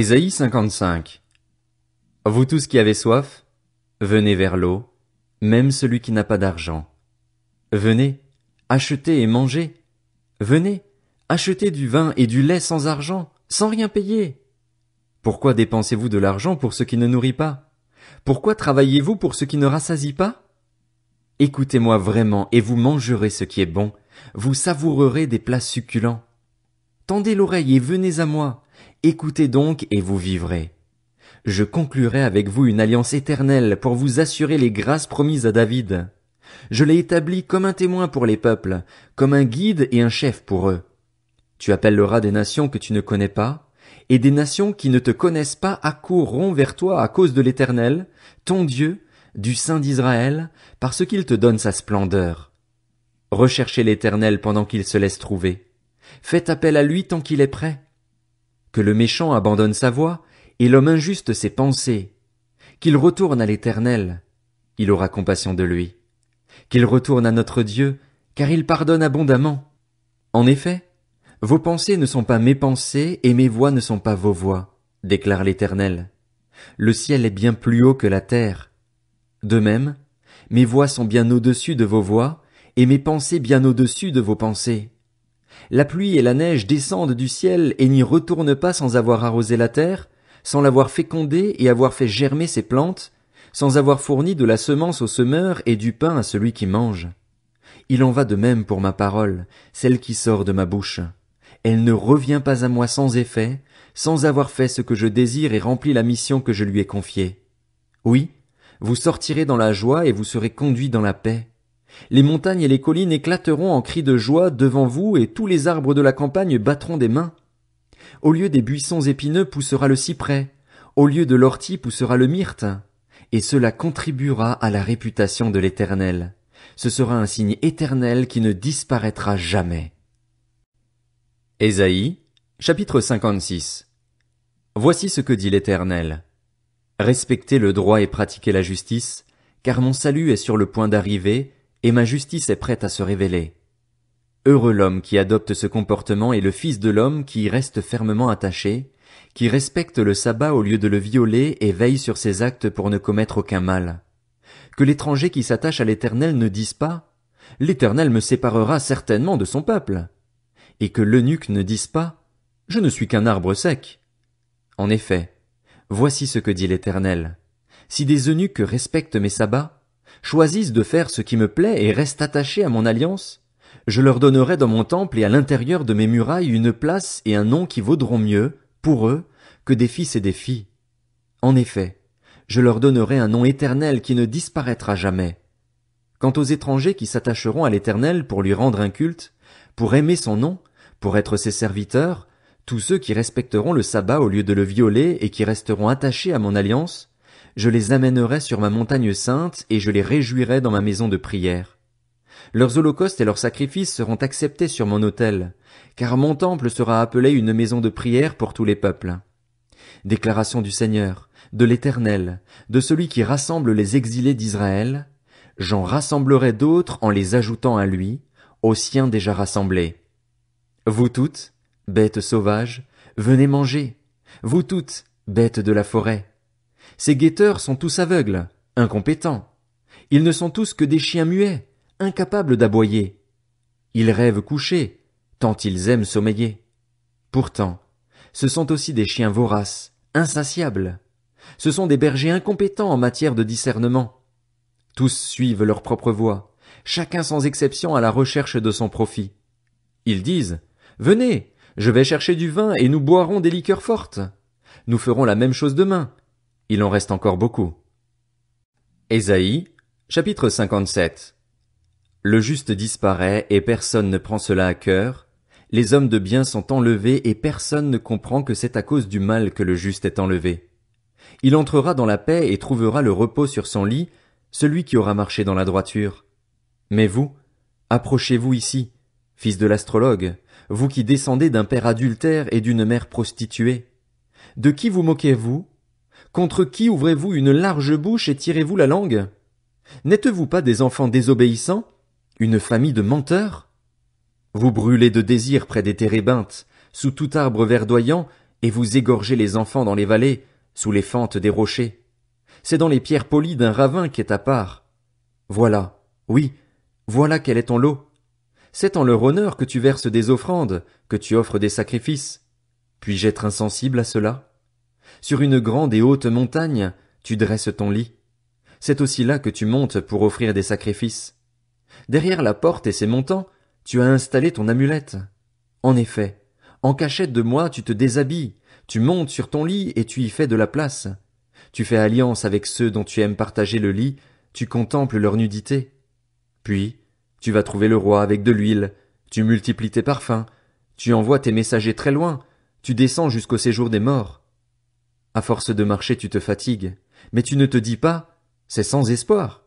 Ésaïe 55. Vous tous qui avez soif, venez vers l'eau, même celui qui n'a pas d'argent. Venez, achetez et mangez. Venez, achetez du vin et du lait sans argent, sans rien payer. Pourquoi dépensez-vous de l'argent pour ce qui ne nourrit pas? Pourquoi travaillez-vous pour ce qui ne rassasie pas? Écoutez-moi vraiment et vous mangerez ce qui est bon, vous savourerez des plats succulents. Tendez l'oreille et venez à moi, Écoutez donc et vous vivrez. Je conclurai avec vous une alliance éternelle pour vous assurer les grâces promises à David. Je l'ai établi comme un témoin pour les peuples, comme un guide et un chef pour eux. Tu appelleras des nations que tu ne connais pas, et des nations qui ne te connaissent pas accourront vers toi à cause de l'Éternel, ton Dieu, du Saint d'Israël, parce qu'il te donne sa splendeur. Recherchez l'Éternel pendant qu'il se laisse trouver. Faites appel à lui tant qu'il est prêt que le méchant abandonne sa voie, et l'homme injuste ses pensées, qu'il retourne à l'Éternel, il aura compassion de lui, qu'il retourne à notre Dieu, car il pardonne abondamment. En effet, vos pensées ne sont pas mes pensées et mes voix ne sont pas vos voix, déclare l'Éternel. Le ciel est bien plus haut que la terre. De même, mes voix sont bien au-dessus de vos voix et mes pensées bien au-dessus de vos pensées la pluie et la neige descendent du ciel et n'y retournent pas sans avoir arrosé la terre, sans l'avoir fécondée et avoir fait germer ses plantes, sans avoir fourni de la semence au semeur et du pain à celui qui mange. Il en va de même pour ma parole, celle qui sort de ma bouche. Elle ne revient pas à moi sans effet, sans avoir fait ce que je désire et rempli la mission que je lui ai confiée. Oui, vous sortirez dans la joie et vous serez conduit dans la paix. Les montagnes et les collines éclateront en cris de joie devant vous, et tous les arbres de la campagne battront des mains. Au lieu des buissons épineux poussera le cyprès, au lieu de l'ortie poussera le myrte, et cela contribuera à la réputation de l'Éternel. Ce sera un signe éternel qui ne disparaîtra jamais. Ésaïe, chapitre 56 Voici ce que dit l'Éternel. Respectez le droit et pratiquez la justice, car mon salut est sur le point d'arriver, et ma justice est prête à se révéler. Heureux l'homme qui adopte ce comportement et le Fils de l'homme qui y reste fermement attaché, qui respecte le sabbat au lieu de le violer et veille sur ses actes pour ne commettre aucun mal. Que l'étranger qui s'attache à l'Éternel ne dise pas L'Éternel me séparera certainement de son peuple. Et que l'eunuque ne dise pas Je ne suis qu'un arbre sec. En effet, voici ce que dit l'Éternel. Si des eunuques respectent mes sabbats, choisissent de faire ce qui me plaît et restent attachés à mon alliance, je leur donnerai dans mon temple et à l'intérieur de mes murailles une place et un nom qui vaudront mieux, pour eux, que des fils et des filles. En effet, je leur donnerai un nom éternel qui ne disparaîtra jamais. Quant aux étrangers qui s'attacheront à l'Éternel pour lui rendre un culte, pour aimer son nom, pour être ses serviteurs, tous ceux qui respecteront le sabbat au lieu de le violer et qui resteront attachés à mon alliance, je les amènerai sur ma montagne sainte, et je les réjouirai dans ma maison de prière. Leurs holocaustes et leurs sacrifices seront acceptés sur mon autel, car mon temple sera appelé une maison de prière pour tous les peuples. Déclaration du Seigneur, de l'Éternel, de celui qui rassemble les exilés d'Israël, j'en rassemblerai d'autres en les ajoutant à lui, aux siens déjà rassemblés. Vous toutes, bêtes sauvages, venez manger. Vous toutes, bêtes de la forêt, ces guetteurs sont tous aveugles, incompétents. Ils ne sont tous que des chiens muets, incapables d'aboyer. Ils rêvent couchés, tant ils aiment sommeiller. Pourtant, ce sont aussi des chiens voraces, insatiables. Ce sont des bergers incompétents en matière de discernement. Tous suivent leur propre voie, chacun sans exception à la recherche de son profit. Ils disent, Venez, je vais chercher du vin et nous boirons des liqueurs fortes. Nous ferons la même chose demain. Il en reste encore beaucoup. Ésaïe, chapitre 57. Le juste disparaît et personne ne prend cela à cœur. Les hommes de bien sont enlevés et personne ne comprend que c'est à cause du mal que le juste est enlevé. Il entrera dans la paix et trouvera le repos sur son lit, celui qui aura marché dans la droiture. Mais vous, approchez-vous ici, fils de l'astrologue, vous qui descendez d'un père adultère et d'une mère prostituée. De qui vous moquez-vous Contre qui ouvrez-vous une large bouche et tirez-vous la langue N'êtes-vous pas des enfants désobéissants Une famille de menteurs Vous brûlez de désir près des térébintes, sous tout arbre verdoyant, et vous égorgez les enfants dans les vallées, sous les fentes des rochers. C'est dans les pierres polies d'un ravin qui est à part. Voilà, oui, voilà quel est ton lot. C'est en leur honneur que tu verses des offrandes, que tu offres des sacrifices. Puis-je être insensible à cela? Sur une grande et haute montagne, tu dresses ton lit. C'est aussi là que tu montes pour offrir des sacrifices. Derrière la porte et ses montants, tu as installé ton amulette. En effet, en cachette de moi, tu te déshabilles, tu montes sur ton lit et tu y fais de la place. Tu fais alliance avec ceux dont tu aimes partager le lit, tu contemples leur nudité. Puis, tu vas trouver le roi avec de l'huile, tu multiplies tes parfums, tu envoies tes messagers très loin, tu descends jusqu'au séjour des morts. À force de marcher tu te fatigues, mais tu ne te dis pas c'est sans espoir.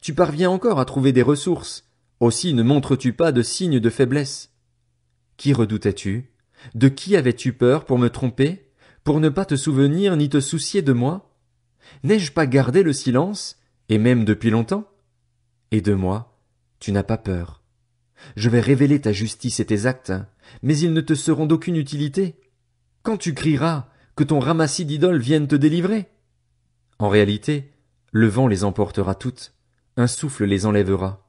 Tu parviens encore à trouver des ressources, aussi ne montres-tu pas de signes de faiblesse. Qui redoutais-tu De qui avais-tu peur pour me tromper, pour ne pas te souvenir ni te soucier de moi N'ai-je pas gardé le silence, et même depuis longtemps Et de moi, tu n'as pas peur. Je vais révéler ta justice et tes actes, mais ils ne te seront d'aucune utilité. Quand tu crieras, que ton ramassis d'idoles vienne te délivrer. En réalité, le vent les emportera toutes, un souffle les enlèvera.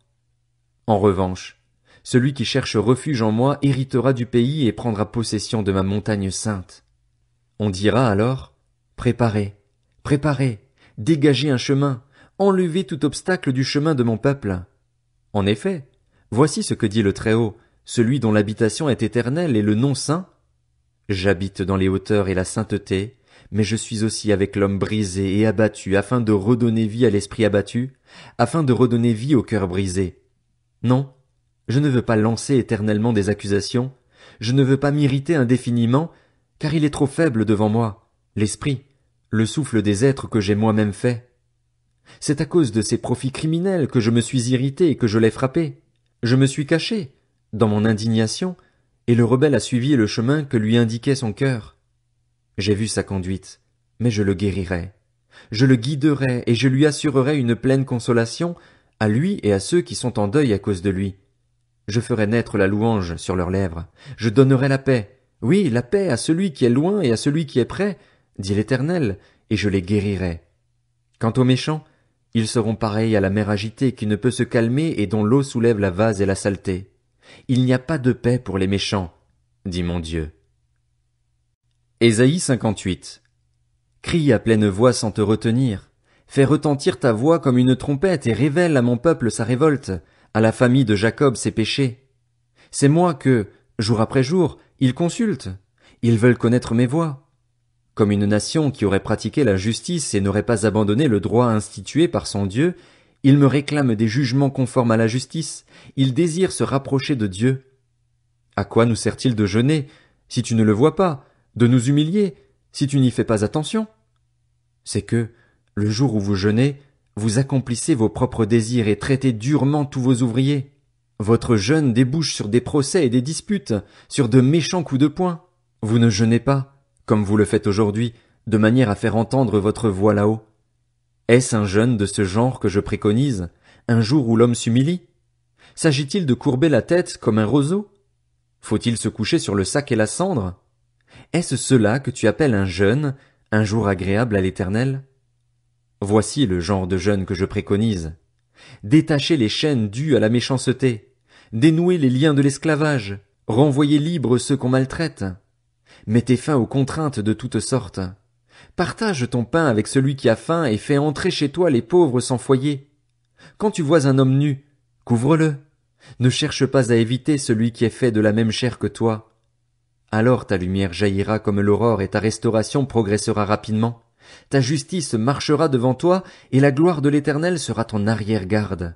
En revanche, celui qui cherche refuge en moi héritera du pays et prendra possession de ma montagne sainte. On dira alors, préparez, préparez, dégagez un chemin, enlevez tout obstacle du chemin de mon peuple. En effet, voici ce que dit le Très-Haut, celui dont l'habitation est éternelle et le nom saint, J'habite dans les hauteurs et la sainteté, mais je suis aussi avec l'homme brisé et abattu afin de redonner vie à l'esprit abattu, afin de redonner vie au cœur brisé. Non, je ne veux pas lancer éternellement des accusations, je ne veux pas m'irriter indéfiniment, car il est trop faible devant moi, l'esprit, le souffle des êtres que j'ai moi-même fait. C'est à cause de ces profits criminels que je me suis irrité et que je l'ai frappé. Je me suis caché, dans mon indignation, et le rebelle a suivi le chemin que lui indiquait son cœur. J'ai vu sa conduite, mais je le guérirai. Je le guiderai et je lui assurerai une pleine consolation à lui et à ceux qui sont en deuil à cause de lui. Je ferai naître la louange sur leurs lèvres. Je donnerai la paix. Oui, la paix à celui qui est loin et à celui qui est près, dit l'Éternel, et je les guérirai. Quant aux méchants, ils seront pareils à la mer agitée qui ne peut se calmer et dont l'eau soulève la vase et la saleté. Il n'y a pas de paix pour les méchants, dit mon Dieu. Ésaïe 58. Crie à pleine voix sans te retenir. Fais retentir ta voix comme une trompette et révèle à mon peuple sa révolte, à la famille de Jacob ses péchés. C'est moi que, jour après jour, ils consultent. Ils veulent connaître mes voies. Comme une nation qui aurait pratiqué la justice et n'aurait pas abandonné le droit institué par son Dieu, il me réclame des jugements conformes à la justice, il désire se rapprocher de Dieu. À quoi nous sert-il de jeûner, si tu ne le vois pas, de nous humilier, si tu n'y fais pas attention? C'est que, le jour où vous jeûnez, vous accomplissez vos propres désirs et traitez durement tous vos ouvriers. Votre jeûne débouche sur des procès et des disputes, sur de méchants coups de poing. Vous ne jeûnez pas, comme vous le faites aujourd'hui, de manière à faire entendre votre voix là-haut. Est-ce un jeûne de ce genre que je préconise, un jour où l'homme s'humilie S'agit-il de courber la tête comme un roseau Faut-il se coucher sur le sac et la cendre Est-ce cela que tu appelles un jeûne, un jour agréable à l'Éternel Voici le genre de jeûne que je préconise. détachez les chaînes dues à la méchanceté, dénouez les liens de l'esclavage, renvoyez libres ceux qu'on maltraite, mettez fin aux contraintes de toutes sortes, Partage ton pain avec celui qui a faim et fais entrer chez toi les pauvres sans foyer. Quand tu vois un homme nu, couvre-le. Ne cherche pas à éviter celui qui est fait de la même chair que toi. Alors ta lumière jaillira comme l'aurore et ta restauration progressera rapidement. Ta justice marchera devant toi et la gloire de l'éternel sera ton arrière-garde.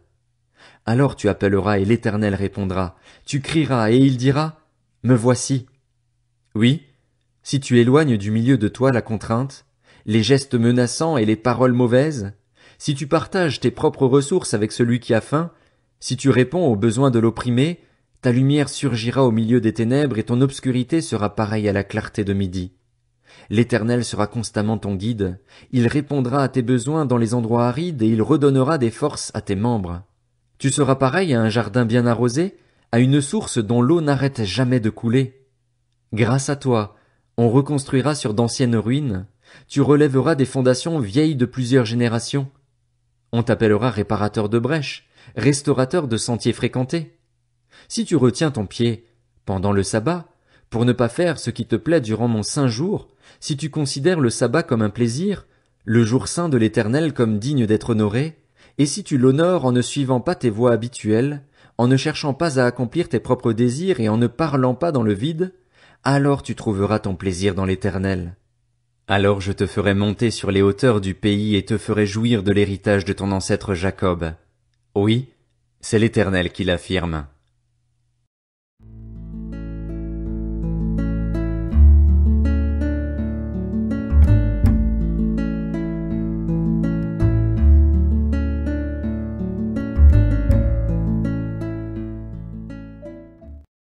Alors tu appelleras et l'éternel répondra. Tu crieras et il dira, me voici. Oui, si tu éloignes du milieu de toi la contrainte, les gestes menaçants et les paroles mauvaises, si tu partages tes propres ressources avec celui qui a faim, si tu réponds aux besoins de l'opprimé, ta lumière surgira au milieu des ténèbres et ton obscurité sera pareille à la clarté de midi. L'Éternel sera constamment ton guide, il répondra à tes besoins dans les endroits arides et il redonnera des forces à tes membres. Tu seras pareil à un jardin bien arrosé, à une source dont l'eau n'arrête jamais de couler. Grâce à toi, on reconstruira sur d'anciennes ruines, tu relèveras des fondations vieilles de plusieurs générations. On t'appellera réparateur de brèches, restaurateur de sentiers fréquentés. Si tu retiens ton pied, pendant le sabbat, pour ne pas faire ce qui te plaît durant mon saint jour, si tu considères le sabbat comme un plaisir, le jour saint de l'Éternel comme digne d'être honoré, et si tu l'honores en ne suivant pas tes voies habituelles, en ne cherchant pas à accomplir tes propres désirs et en ne parlant pas dans le vide, alors tu trouveras ton plaisir dans l'Éternel. Alors je te ferai monter sur les hauteurs du pays et te ferai jouir de l'héritage de ton ancêtre Jacob. Oui, c'est l'Éternel qui l'affirme.